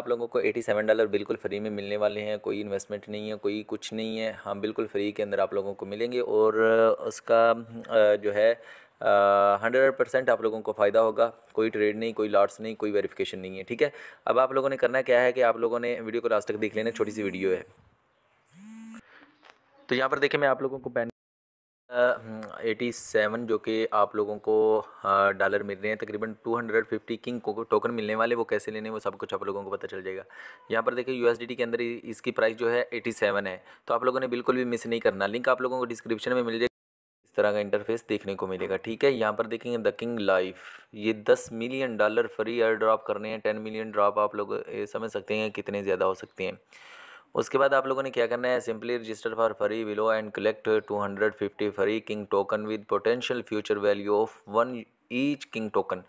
पर तो आप लोगों को 87 डॉलर बिल्कुल फ्री में मिलने वाले हैं कोई इन्वेस्टमेंट नहीं है कोई कुछ नहीं है हम हाँ, बिल्कुल फ्री के अंदर आप लोगों को मिलेंगे और उसका जो है हंड्रेड परसेंट आप लोगों को फ़ायदा होगा कोई ट्रेड नहीं कोई लॉट्स नहीं कोई वेरिफिकेशन नहीं है ठीक है अब आप लोगों ने करना क्या है कि आप लोगों ने वीडियो को लास्ट तक देख लेना छोटी सी वीडियो है तो यहाँ पर देखें मैं आप लोगों को पैन एटी सेवन जो कि आप लोगों को डॉलर मिल रहे हैं तकरीबन टू हंड्रेड फिफ्टी किंग को टोकन मिलने वाले वो कैसे लेने वो सब कुछ आप लोगों को पता चल जाएगा यहाँ पर देखिए यूएसडीटी के अंदर इसकी प्राइस जो है एटी सेवन है तो आप लोगों ने बिल्कुल भी मिस नहीं करना लिंक आप लोगों को डिस्क्रिप्शन में मिल जाएगा इस तरह का इंटरफेस देखने को मिलेगा ठीक है यहाँ पर देखेंगे द किंग लाइफ ये दस million dollar free air drop करने हैं टेन मिलियन ड्रॉप आप लोग समझ सकते हैं कितने ज़्यादा हो सकते हैं उसके बाद आप लोगों ने क्या करना है simply register for free Willo and collect 250 free king token with potential future value of one each king token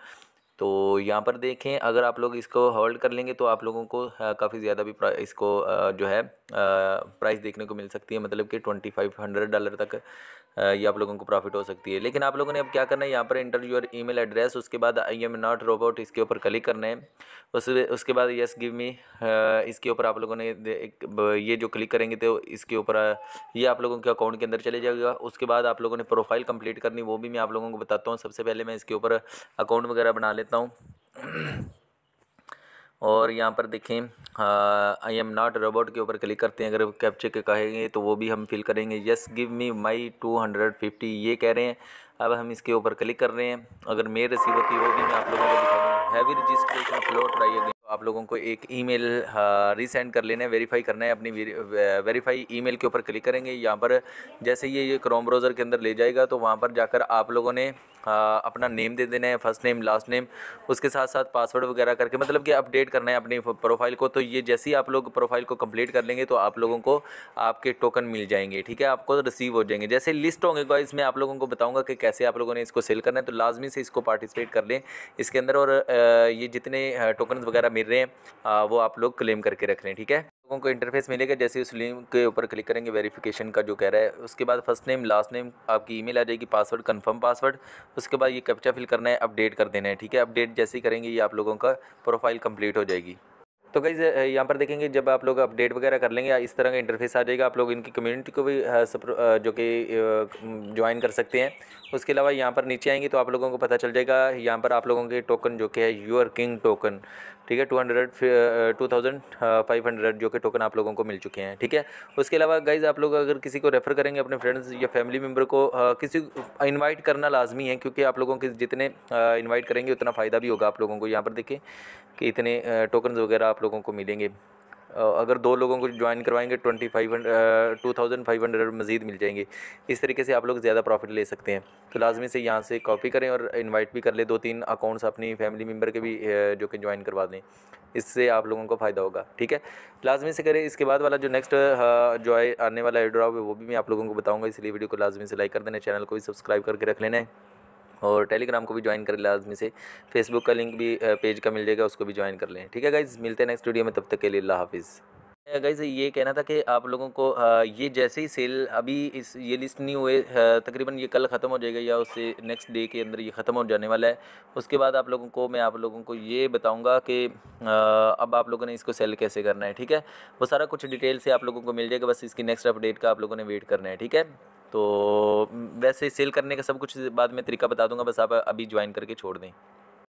तो यहाँ पर देखें अगर आप लोग इसको होल्ड कर लेंगे तो आप लोगों को काफ़ी ज़्यादा भी इसको जो है प्राइस देखने को मिल सकती है मतलब कि ट्वेंटी फाइव हंड्रेड डॉलर तक ये आप लोगों को प्रॉफिट हो सकती है लेकिन आप लोगों ने अब क्या करना है यहाँ पर इंटर योर ईमेल एड्रेस उसके बाद आई एम नॉट रोबोट इसके ऊपर क्लिक करना है उस उसके बाद यस गिव मी इसके ऊपर आप लोगों ने एक ये जो क्लिक करेंगे तो इसके ऊपर ये आप लोगों के अकाउंट के अंदर चले जाएगा उसके बाद आप लोगों ने प्रोफाइल कंप्लीट करनी वो भी मैं आप लोगों को बताता हूँ सबसे पहले मैं इसके ऊपर अकाउंट वगैरह बना लेता देता हूँ और यहाँ पर देखें आई एम नॉट रोबोट के ऊपर क्लिक करते हैं अगर कैप्चे के कहेंगे तो वो भी हम फिल करेंगे yes give me my two hundred fifty ये कह रहे हैं अब हम इसके ऊपर क्लिक कर रहे हैं अगर मेरे रिसीवर की वो भी मैं आप लोगों को दिखा हैवी रजिस्ट्रेशन फ्लोर ट्राई तो आप लोगों को एक ईमेल रीसेंड हाँ, कर लेना है वेरीफाई करना है अपनी वेरीफाई ईमेल के ऊपर क्लिक करेंगे यहाँ पर जैसे ये ये क्रोम ब्राउज़र के अंदर ले जाएगा तो वहाँ पर जाकर आप लोगों ने आ, हाँ, अपना नेम दे देना है फर्स्ट नेम लास्ट नेम उसके साथ साथ पासवर्ड वगैरह करके मतलब कि अपडेट करना है अपनी प्रोफाइल को तो ये जैसे ही आप लोग प्रोफाइल को कम्प्लीट कर लेंगे तो आप लोगों को आपके टोकन मिल जाएंगे ठीक है आपको रिसीव हो जाएंगे जैसे लिस्ट होंगे गाइस मैं आप लोगों को बताऊँगा कि कैसे आप लोगों ने इसको सेल करना है तो लाजमी से इसको पार्टिसिपेट कर लें इसके अंदर और ये जितने टोकन हाँ, वगैरह मिल रहे हैं वो आप लोग क्लेम करके रख रहे हैं ठीक है लोगों को इंटरफेस मिलेगा जैसे उस लिंक के ऊपर क्लिक करेंगे वेरिफिकेशन का जो कह रहा है उसके बाद फर्स्ट नेम लास्ट नेम आपकी ईमेल आ जाएगी पासवर्ड कंफर्म पासवर्ड उसके बाद ये कैप्चा फिल करना है अपडेट कर देना है ठीक है अपडेट जैसे ही करेंगे ये आप लोगों का प्रोफाइल कंप्लीट हो जाएगी तो कई यहाँ पर देखेंगे जब आप लोग अपडेट वगैरह कर लेंगे इस तरह का इंटरफेस आ जाएगा आप लोग इनकी कम्युनिटी को भी जो कि ज्वाइन कर सकते हैं उसके अलावा यहाँ पर नीचे आएंगे तो आप लोगों को पता चल जाएगा यहाँ पर आप लोगों के टोकन जो कि है यूर किंग टोकन ठीक है two hundred two thousand five hundred जो कि टोकन आप लोगों को मिल चुके हैं ठीक है उसके अलावा गाइज आप लोग अगर किसी को रेफ़र करेंगे अपने फ्रेंड्स या फैमिली मेम्बर को आ, uh, किसी इन्वाइट करना लाजमी है क्योंकि आप लोगों के जितने इनवाइट uh, करेंगे उतना फ़ायदा भी होगा आप लोगों को यहाँ पर देखें कि इतने टोकन uh, वगैरह आप लोगों को मिलेंगे अगर दो लोगों को ज्वाइन करवाएंगे twenty five two thousand five hundred मज़ीद मिल जाएंगे इस तरीके से आप लोग ज़्यादा प्रॉफिट ले सकते हैं तो लाजमी से यहाँ से कॉपी करें और इनवाइट भी कर लें दो तीन अकाउंट्स अपनी फैमिली मेम्बर के भी जो कि ज्वाइन करवा दें इससे आप लोगों को फ़ायदा होगा ठीक है लाजमी से करें इसके बाद वाला जो नेक्स्ट जो आने वाला एड्रॉप है वो भी मैं आप लोगों को बताऊँगा इसलिए वीडियो को लाजमी से लाइक कर देना चैनल को भी सब्सक्राइब करके रख लेना है और टेलीग्राम को भी ज्वाइन कर लें आज़मी से फेसबुक का लिंक भी पेज का मिल जाएगा उसको भी ज्वाइन कर लें ठीक है गाइज़ मिलते हैं नेक्स्ट वीडियो में तब तक के लिए अल्लाह हाफिज़ गाइज ये कहना था कि आप लोगों को ये जैसे ही सेल अभी इस ये लिस्ट नहीं हुए तकरीबन ये कल ख़त्म हो जाएगा या उससे नेक्स्ट डे के अंदर ये ख़त्म हो जाने वाला है उसके बाद आप लोगों को मैं आप लोगों को ये बताऊंगा कि अब आप लोगों ने इसको सेल कैसे करना है ठीक है वो सारा कुछ डिटेल से आप लोगों को मिल जाएगा बस इसकी नेक्स्ट अपडेट का आप लोगों ने वेट करना है ठीक है तो वैसे सेल करने का सब कुछ बाद में तरीका बता दूंगा बस आप अभी ज्वाइन करके छोड़ दें